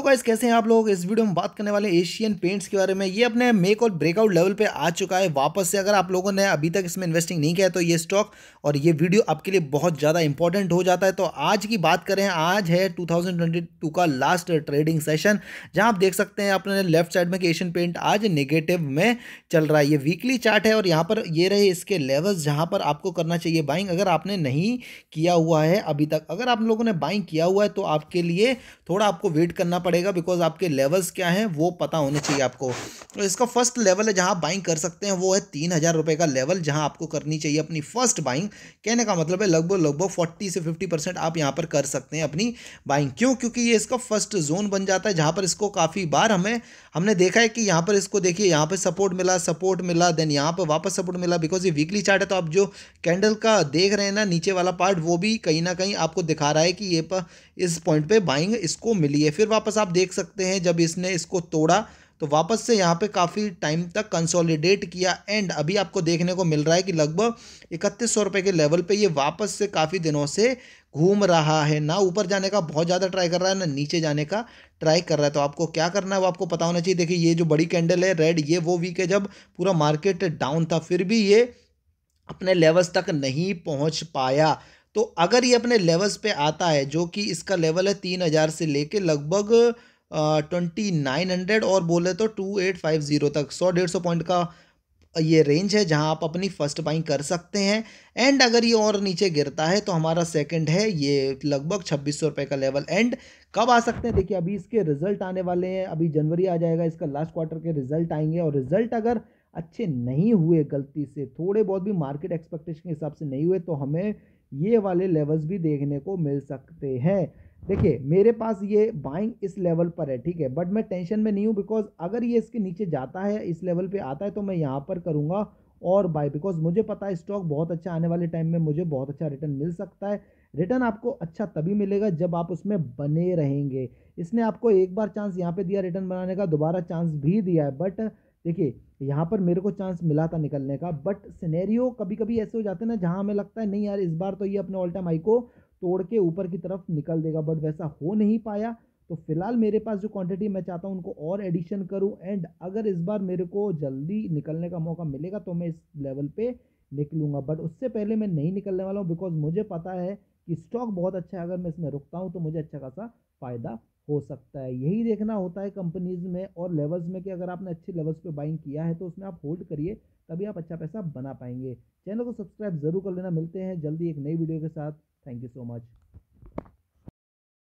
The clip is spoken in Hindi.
हेलो गाइस कैसे हैं आप लोग इस वीडियो में बात करने वाले एशियन पेंट्स के बारे में ये अपने मेक और ब्रेकआउट लेवल पे आ चुका है वापस से अगर आप लोगों ने अभी तक इसमें इन्वेस्टिंग नहीं किया तो ये स्टॉक और ये वीडियो आपके लिए बहुत ज़्यादा इंपॉर्टेंट हो जाता है तो आज की बात करें आज है टू का लास्ट ट्रेडिंग सेशन जहाँ आप देख सकते हैं अपने लेफ्ट साइड में कि एशियन पेंट आज नेगेटिव में चल रहा है ये वीकली चार्ट है और यहाँ पर ये रहे इसके लेवल्स जहाँ पर आपको करना चाहिए बाइंग अगर आपने नहीं किया हुआ है अभी तक अगर आप लोगों ने बाइंग किया हुआ है तो आपके लिए थोड़ा आपको वेट करना पड़ेगा बिकॉज आपके लेवल्स क्या हैं वो पता होने चाहिए आपको तो इसका फर्स्ट लेवल है जहाँ बाइंग कर सकते हैं वो है तीन हज़ार रुपये का लेवल जहाँ आपको करनी चाहिए अपनी फर्स्ट बाइंग कहने का मतलब है लगभग लगभग फोर्टी से फिफ्टी परसेंट आप यहाँ पर कर सकते हैं अपनी बाइंग क्यों क्योंकि ये इसका फर्स्ट जोन बन जाता है जहाँ पर इसको काफ़ी बार हमें हमने देखा है कि यहाँ पर इसको देखिए यहाँ पर सपोर्ट मिला सपोर्ट मिला देन यहाँ पर वापस सपोर्ट मिला बिकॉज ये वीकली चार्ट है तो आप जो कैंडल का देख रहे हैं ना नीचे वाला पार्ट वो भी कहीं ना कहीं आपको दिखा रहा है कि ये पर इस पॉइंट पर बाइंग इसको मिली है फिर वापस आप देख सकते हैं जब इसने इसको तोड़ा तो वापस से यहाँ पे काफ़ी टाइम तक कंसोलिडेट किया एंड अभी आपको देखने को मिल रहा है कि लगभग इकतीस सौ के लेवल पे ये वापस से काफ़ी दिनों से घूम रहा है ना ऊपर जाने का बहुत ज़्यादा ट्राई कर रहा है ना नीचे जाने का ट्राई कर रहा है तो आपको क्या करना है वो आपको पता होना चाहिए देखिए ये जो बड़ी कैंडल है रेड ये वो वीक है जब पूरा मार्केट डाउन था फिर भी ये अपने लेवल्स तक नहीं पहुँच पाया तो अगर ये अपने लेवल्स पे आता है जो कि इसका लेवल है तीन हज़ार से लेके लगभग ट्वेंटी नाइन हंड्रेड और बोले तो टू एट फाइव ज़ीरो तक सौ डेढ़ सौ पॉइंट का ये रेंज है जहां आप अपनी फर्स्ट बाइंग कर सकते हैं एंड अगर ये और नीचे गिरता है तो हमारा सेकंड है ये लगभग छब्बीस सौ रुपये का लेवल एंड कब आ सकते हैं देखिए अभी इसके रिजल्ट आने वाले हैं अभी जनवरी आ जाएगा इसका लास्ट क्वार्टर के रिजल्ट आएंगे और रिजल्ट अगर अच्छे नहीं हुए गलती से थोड़े बहुत भी मार्केट एक्सपेक्टेशन के हिसाब से नहीं हुए तो हमें ये वाले लेवल्स भी देखने को मिल सकते हैं देखिए मेरे पास ये बाइंग इस लेवल पर है ठीक है बट मैं टेंशन में नहीं हूँ बिकॉज अगर ये इसके नीचे जाता है इस लेवल पे आता है तो मैं यहाँ पर करूँगा और बाय बिकॉज मुझे पता है स्टॉक बहुत अच्छा आने वाले टाइम में मुझे बहुत अच्छा रिटर्न मिल सकता है रिटर्न आपको अच्छा तभी मिलेगा जब आप उसमें बने रहेंगे इसने आपको एक बार चांस यहाँ पे दिया रिटर्न बनाने का दोबारा चांस भी दिया है बट देखिए यहाँ पर मेरे को चांस मिला था निकलने का बट सिनेरियो कभी कभी ऐसे हो जाते हैं ना जहाँ हमें लगता है नहीं यार इस बार तो ये अपने ऑल टाइम हाई को तोड़ के ऊपर की तरफ निकल देगा बट वैसा हो नहीं पाया तो फिलहाल मेरे पास जो क्वांटिटी मैं चाहता हूँ उनको और एडिशन करूँ एंड अगर इस बार मेरे को जल्दी निकलने का मौका मिलेगा तो मैं इस लेवल पर निकलूँगा बट उससे पहले मैं नहीं निकलने वाला हूँ बिकॉज मुझे पता है स्टॉक बहुत अच्छा है अगर मैं इसमें रुकता हूँ तो मुझे अच्छा खासा फ़ायदा हो सकता है यही देखना होता है कंपनीज में और लेवल्स में कि अगर आपने अच्छे लेवल्स पे बाइंग किया है तो उसमें आप होल्ड करिए तभी आप अच्छा पैसा बना पाएंगे चैनल को सब्सक्राइब जरूर कर लेना मिलते हैं जल्दी एक नई वीडियो के साथ थैंक यू सो मच